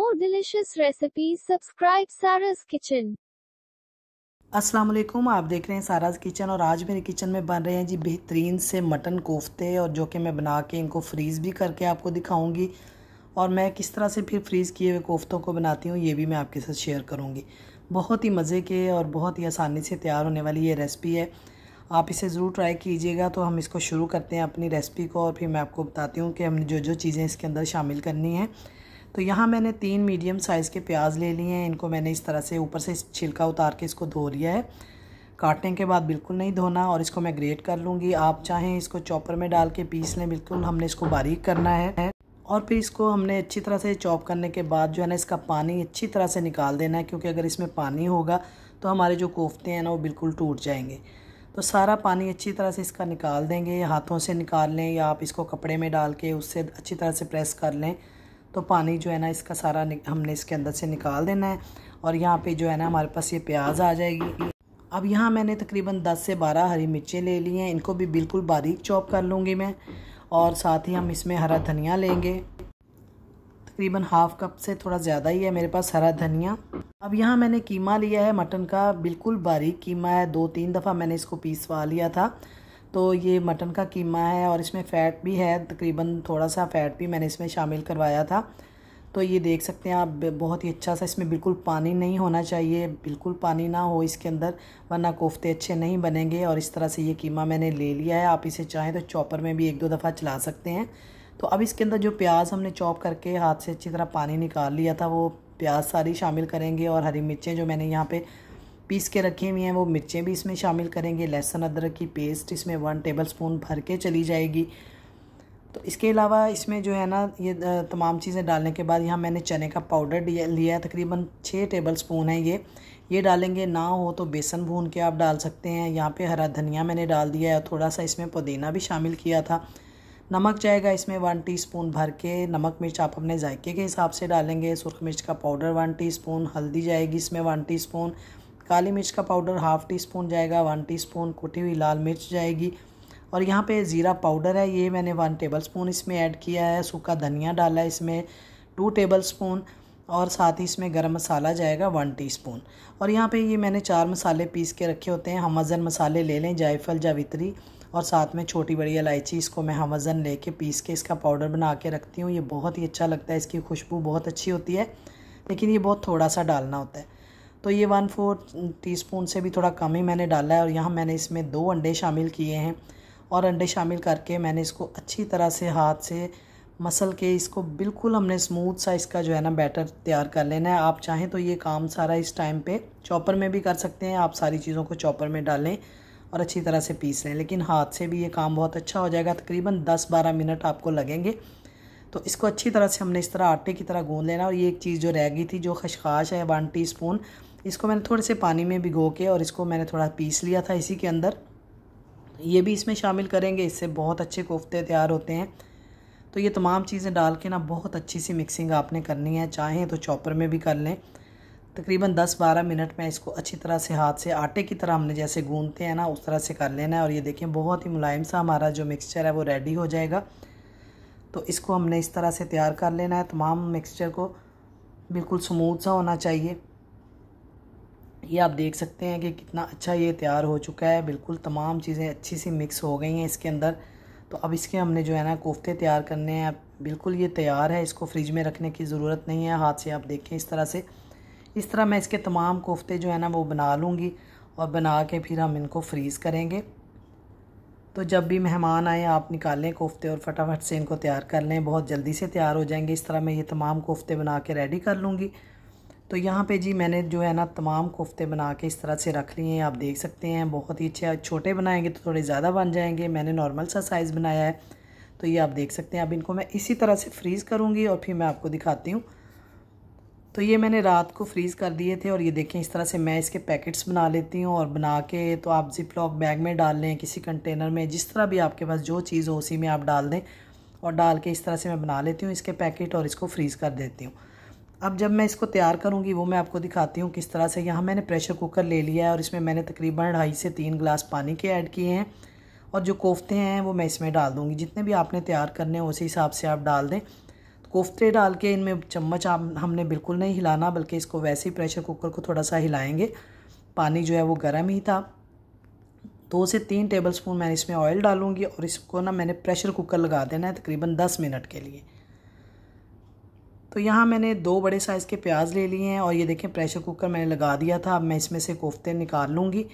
more delicious recipes, subscribe Sara's Kitchen. Aslam आप देख रहे हैं साराज किचन और आज मेरे किचन में बन रहे हैं जी बेहतरीन से मटन कोफ्ते और जो कि मैं बना के इनको फ्रीज़ भी करके आपको दिखाऊंगी और मैं किस तरह से फिर फ्रीज़ किए हुए कोफ्तों को बनाती हूँ ये भी मैं आपके साथ शेयर करूँगी बहुत ही मज़े के और बहुत ही आसानी से तैयार होने वाली ये रेसिपी है आप इसे ज़रूर ट्राई कीजिएगा तो हम इसको शुरू करते हैं अपनी रेसिपी को और फिर मैं आपको बताती हूँ कि हमने जो जो चीज़ें इसके अंदर शामिल करनी है तो यहाँ मैंने तीन मीडियम साइज़ के प्याज ले लिए हैं इनको मैंने इस तरह से ऊपर से छिलका उतार के इसको धो लिया है काटने के बाद बिल्कुल नहीं धोना और इसको मैं ग्रेट कर लूँगी आप चाहें इसको चॉपर में डाल के पीस लें बिल्कुल हमने इसको बारीक करना है और फिर इसको हमने अच्छी तरह से चॉप करने के बाद जो है ना इसका पानी अच्छी तरह से निकाल देना है क्योंकि अगर इसमें पानी होगा तो हमारे जो कोफ्ते हैं ना वो बिल्कुल टूट जाएंगे तो सारा पानी अच्छी तरह से इसका निकाल देंगे हाथों से निकाल लें या आप इसको कपड़े में डाल के उससे अच्छी तरह से प्रेस कर लें तो पानी जो है ना इसका सारा हमने इसके अंदर से निकाल देना है और यहाँ पे जो है ना हमारे पास ये प्याज आ जाएगी अब यहाँ मैंने तकरीबन 10 से 12 हरी मिर्चें ले ली हैं इनको भी बिल्कुल बारीक चॉप कर लूँगी मैं और साथ ही हम इसमें हरा धनिया लेंगे तकरीबन हाफ़ कप से थोड़ा ज़्यादा ही है मेरे पास हरा धनिया अब यहाँ मैंने कीमा लिया है मटन का बिल्कुल बारीक कीमा है दो तीन दफ़ा मैंने इसको पीसवा लिया था तो ये मटन का कीमा है और इसमें फ़ैट भी है तकरीबन थोड़ा सा फ़ैट भी मैंने इसमें शामिल करवाया था तो ये देख सकते हैं आप बहुत ही अच्छा सा इसमें बिल्कुल पानी नहीं होना चाहिए बिल्कुल पानी ना हो इसके अंदर वरना कोफ्ते अच्छे नहीं बनेंगे और इस तरह से ये कीमा मैंने ले लिया है आप इसे चाहें तो चॉपर में भी एक दो दफ़ा चला सकते हैं तो अब इसके अंदर जो प्याज हमने चॉप करके हाथ से अच्छी तरह पानी निकाल लिया था वो प्याज सारी शामिल करेंगे और हरी मिर्चें जो मैंने यहाँ पर पीस के रखी हुई हैं वो मिर्चें भी इसमें शामिल करेंगे लहसुन अदरक की पेस्ट इसमें वन टेबल स्पून भर के चली जाएगी तो इसके अलावा इसमें जो है ना ये तमाम चीज़ें डालने के बाद यहाँ मैंने चने का पाउडर लिया है तकरीबन छः टेबल स्पून है ये ये डालेंगे ना हो तो बेसन भून के आप डाल सकते हैं यहाँ पे हरा धनिया मैंने डाल दिया है थोड़ा सा इसमें पुदीना भी शामिल किया था नमक जाएगा इसमें वन स्पून भर के नमक मिर्च आप अपने जायके के हिसाब से डालेंगे सुरख मिर्च का पाउडर वन टी हल्दी जाएगी इसमें वन टी काली मिर्च का पाउडर हाफ़ टी स्पून जाएगा वन टी स्पून कुटी हुई लाल मिर्च जाएगी और यहाँ पे ज़ीरा पाउडर है ये मैंने वन टेबल स्पून इसमें ऐड किया है सूखा धनिया डाला है इसमें टू टेबल स्पून और साथ ही इसमें गरम मसाला जाएगा वन टी स्पून और यहाँ पे ये मैंने चार मसाले पीस के रखे होते हैं हम वज़न मसाले ले लें जायफल जावित्री और साथ में छोटी बड़ी इलायची इसको मैं हम वज़न ले कर पीस के इसका पाउडर बना के रखती हूँ ये बहुत ही अच्छा लगता है इसकी खुशबू बहुत अच्छी होती है लेकिन ये बहुत थोड़ा सा डालना होता है तो ये वन टी टीस्पून से भी थोड़ा कम ही मैंने डाला है और यहाँ मैंने इसमें दो अंडे शामिल किए हैं और अंडे शामिल करके मैंने इसको अच्छी तरह से हाथ से मसल के इसको बिल्कुल हमने स्मूथ सा इसका जो है ना बैटर तैयार कर लेना है आप चाहें तो ये काम सारा इस टाइम पे चॉपर में भी कर सकते हैं आप सारी चीज़ों को चॉपर में डालें और अच्छी तरह से पीस लें लेकिन हाथ से भी ये काम बहुत अच्छा हो जाएगा तकरीबन दस बारह मिनट आपको लगेंगे तो इसको अच्छी तरह से हमने इस तरह आटे की तरह गूँध लेना और ये एक चीज़ जो रह गई थी जो खशखाश है वन टी स्पून इसको मैंने थोड़े से पानी में भिगो के और इसको मैंने थोड़ा पीस लिया था इसी के अंदर ये भी इसमें शामिल करेंगे इससे बहुत अच्छे कोफ्ते तैयार होते हैं तो ये तमाम चीज़ें डाल के ना बहुत अच्छी सी मिक्सिंग आपने करनी है चाहें तो चॉपर में भी कर लें तकरीबन 10-12 मिनट में इसको अच्छी तरह से हाथ से आटे की तरह हमने जैसे गूंदते हैं ना उस तरह से कर लेना है और ये देखें बहुत ही मुलायम सा हमारा जो मिक्सचर है वो रेडी हो जाएगा तो इसको हमने इस तरह से तैयार कर लेना है तमाम मिक्सचर को बिल्कुल स्मूथ सा होना चाहिए ये आप देख सकते हैं कि कितना अच्छा ये तैयार हो चुका है बिल्कुल तमाम चीज़ें अच्छी सी मिक्स हो गई हैं इसके अंदर तो अब इसके हमने जो है ना कोफ्ते तैयार करने हैं बिल्कुल ये तैयार है इसको फ्रिज में रखने की ज़रूरत नहीं है हाथ से आप देखें इस तरह से इस तरह मैं इसके तमाम कोफ्ते जो है ना वो बना लूँगी और बना के फिर हम इनको फ्रीज़ करेंगे तो जब भी मेहमान आए आप निकालें कोफ्ते और फटाफट से इनको तैयार कर लें बहुत जल्दी से तैयार हो जाएंगे इस तरह मैं ये तमाम कोफ्ते बना के रेडी कर लूँगी तो यहाँ पे जी मैंने जो है ना तमाम कोफ्ते बना के इस तरह से रख लिए हैं आप देख सकते हैं बहुत ही अच्छे छोटे बनाएंगे तो थोड़े ज़्यादा बन जाएंगे मैंने नॉर्मल सा साइज़ बनाया है तो ये आप देख सकते हैं अब इनको मैं इसी तरह से फ्रीज़ करूँगी और फिर मैं आपको दिखाती हूँ तो ये मैंने रात को फ्रीज़ कर दिए थे और ये देखें इस तरह से मैं इसके पैकेट्स बना लेती हूँ और बना के तो आप जिप लॉक बैग में डाल लें किसी कंटेनर में जिस तरह भी आपके पास जो चीज़ हो उसी में आप डाल दें और डाल के इस तरह से मैं बना लेती हूँ इसके पैकेट और इसको फ्रीज़ कर देती हूँ अब जब मैं इसको तैयार करूँगी वो मैं आपको दिखाती हूँ किस तरह से यहाँ मैंने प्रेशर कुकर ले लिया है और इसमें मैंने तकरीबन ढाई से तीन गिलास पानी के ऐड किए हैं और जो कोफ्ते हैं वो मैं इसमें डाल दूँगी जितने भी आपने तैयार करने हैं उसी हिसाब से आप डाल दें कोफ्ते डाल के इनमें चम्मच आप हमने बिल्कुल नहीं हिलाना बल्कि इसको वैसे ही प्रेशर कुकर को थोड़ा सा हिलाएँगे पानी जो है वो गर्म ही था दो से तीन टेबल स्पून मैं इसमें ऑयल डालूंगी और इसको ना मैंने प्रेशर कुकर लगा देना है तकरीबन दस मिनट के लिए तो यहाँ मैंने दो बड़े साइज़ के प्याज ले लिए हैं और ये देखें प्रेशर कुकर मैंने लगा दिया था अब मैं इसमें से कोफ्ते निकाल लूँगी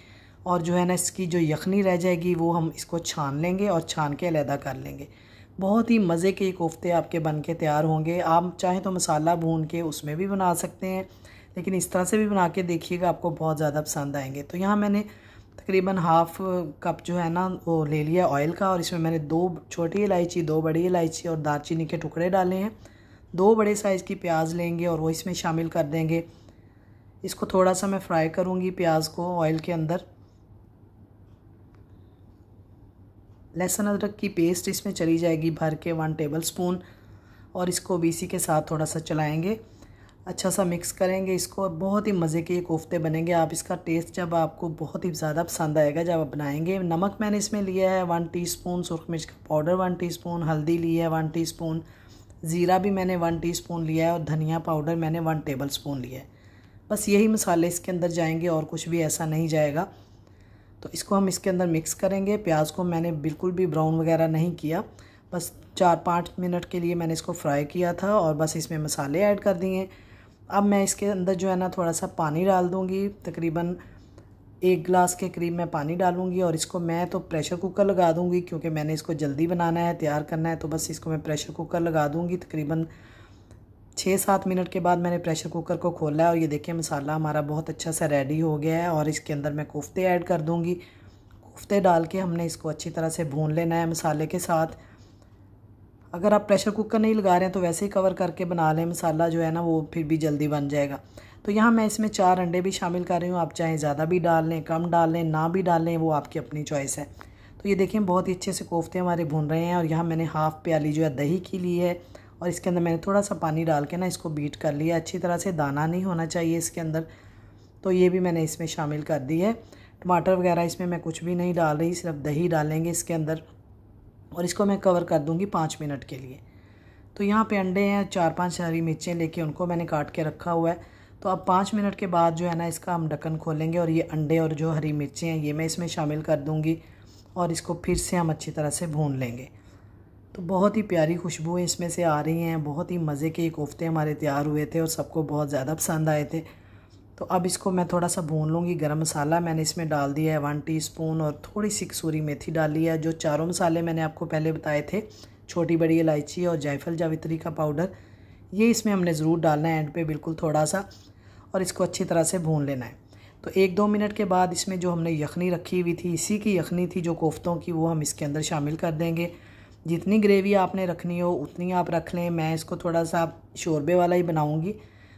और जो है ना इसकी जो यखनी रह जाएगी वो हम इसको छान लेंगे और छान के अलहदा कर लेंगे बहुत ही मज़े के कोफ्ते आपके बन के तैयार होंगे आप चाहें तो मसाला भून के उसमें भी बना सकते हैं लेकिन इस तरह से भी बना के देखिएगा आपको बहुत ज़्यादा पसंद आएंगे तो यहाँ मैंने तकरीबन हाफ़ कप जो है ना वो ले लिया ऑयल का और इसमें मैंने दो छोटी इलायची दो बड़ी इलायची और दालचीनी के टुकड़े डाले हैं दो बड़े साइज़ की प्याज लेंगे और वो इसमें शामिल कर देंगे इसको थोड़ा सा मैं फ्राई करूँगी प्याज को ऑयल के अंदर लहसुन अदरक की पेस्ट इसमें चली जाएगी भर के वन टेबल स्पून और इसको भी इसी के साथ थोड़ा सा चलाएँगे अच्छा सा मिक्स करेंगे इसको बहुत ही मज़े के ये कोफ्ते बनेंगे आप इसका टेस्ट जब आपको बहुत ही ज़्यादा पसंद आएगा जब आप बनाएंगे नमक मैंने इसमें लिया है वन टीस्पून सुरख मिर्च का पाउडर वन टीस्पून हल्दी ली है वन टीस्पून ज़ीरा भी मैंने वन टीस्पून लिया है और धनिया पाउडर मैंने वन टेबल स्पून लिया है बस यही मसाले इसके अंदर जाएंगे और कुछ भी ऐसा नहीं जाएगा तो इसको हम इसके अंदर मिक्स करेंगे प्याज को मैंने बिल्कुल भी ब्राउन वगैरह नहीं किया बस चार पाँच मिनट के लिए मैंने इसको फ्राई किया था और बस इसमें मसाले ऐड कर दिए अब मैं इसके अंदर जो है ना थोड़ा सा पानी डाल दूँगी तकरीबन एक गिलास के करीब मैं पानी डालूंगी और इसको मैं तो प्रेशर कुकर लगा दूंगी क्योंकि मैंने इसको जल्दी बनाना है तैयार करना है तो बस इसको मैं प्रेशर कुकर लगा दूंगी तकरीबन छः सात मिनट के बाद मैंने प्रेशर कुकर को खोला है और ये देखिए मसाला हमारा बहुत अच्छा सा रेडी हो गया है और इसके अंदर मैं कोफ्ते ऐड कर दूँगी कोफ्ते डाल के हमने इसको अच्छी तरह से भून लेना है मसाले के साथ अगर आप प्रेशर कुकर नहीं लगा रहे हैं तो वैसे ही कवर करके बना लें मसाला जो है ना वो फिर भी जल्दी बन जाएगा तो यहाँ मैं इसमें चार अंडे भी शामिल कर रही हूँ आप चाहे ज़्यादा भी डाल लें कम डाल लें ना भी डाल लें वो आपकी अपनी चॉइस है तो ये देखें बहुत ही अच्छे से कोफ्ते हमारे भुन रहे हैं और यहाँ मैंने हाफ़ प्याली जो है दही की ली है और इसके अंदर मैंने थोड़ा सा पानी डाल के ना इसको बीट कर लिया अच्छी तरह से दाना नहीं होना चाहिए इसके अंदर तो ये भी मैंने इसमें शामिल कर दी है टमाटर वगैरह इसमें मैं कुछ भी नहीं डाल रही सिर्फ दही डालेंगे इसके अंदर और इसको मैं कवर कर दूँगी पाँच मिनट के लिए तो यहाँ पे अंडे हैं चार पांच हरी मिर्चें लेके उनको मैंने काट के रखा हुआ है तो अब पाँच मिनट के बाद जो है ना इसका हम ढक्कन खोलेंगे और ये अंडे और जो हरी मिर्चें हैं ये मैं इसमें शामिल कर दूँगी और इसको फिर से हम अच्छी तरह से भून लेंगे तो बहुत ही प्यारी खुशबू इसमें से आ रही हैं बहुत ही मज़े के कोफ्ते हमारे तैयार हुए थे और सबको बहुत ज़्यादा पसंद आए थे तो अब इसको मैं थोड़ा सा भून लूँगी गरम मसाला मैंने इसमें डाल दिया है वन टीस्पून और थोड़ी सी कसूरी मेथी डाली है जो चारों मसाले मैंने आपको पहले बताए थे छोटी बड़ी इलायची और जायफल जावित्री का पाउडर ये इसमें हमने ज़रूर डालना है एंड पे बिल्कुल थोड़ा सा और इसको अच्छी तरह से भून लेना है तो एक दो मिनट के बाद इसमें जो हमने यखनी रखी हुई थी इसी की यखनी थी जो कोफ्तों की वो हम इसके अंदर शामिल कर देंगे जितनी ग्रेवी आपने रखनी हो उतनी आप रख लें मैं इसको थोड़ा सा शोरबे वाला ही बनाऊँगी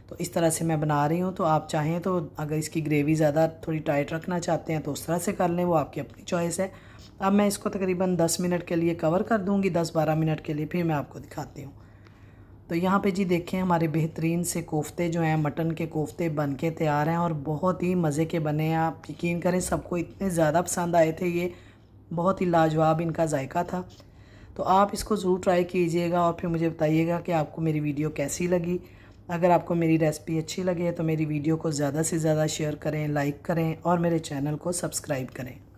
तो इस तरह से मैं बना रही हूँ तो आप चाहें तो अगर इसकी ग्रेवी ज़्यादा थोड़ी टाइट रखना चाहते हैं तो उस तरह से कर लें वो आपकी अपनी चॉइस है अब मैं इसको तकरीबन 10 मिनट के लिए कवर कर दूँगी 10-12 मिनट के लिए फिर मैं आपको दिखाती हूँ तो यहाँ पे जी देखें हमारे बेहतरीन से कोफ्ते जो हैं मटन के कोफ्ते बन के तैयार हैं और बहुत ही मज़े के बने हैं आप यकीन करें सबको इतने ज़्यादा पसंद आए थे ये बहुत ही लाजवाब इनका जायका था तो आप इसको ज़रूर ट्राई कीजिएगा और फिर मुझे बताइएगा कि आपको मेरी वीडियो कैसी लगी अगर आपको मेरी रेसिपी अच्छी लगे तो मेरी वीडियो को ज़्यादा से ज़्यादा शेयर करें लाइक करें और मेरे चैनल को सब्सक्राइब करें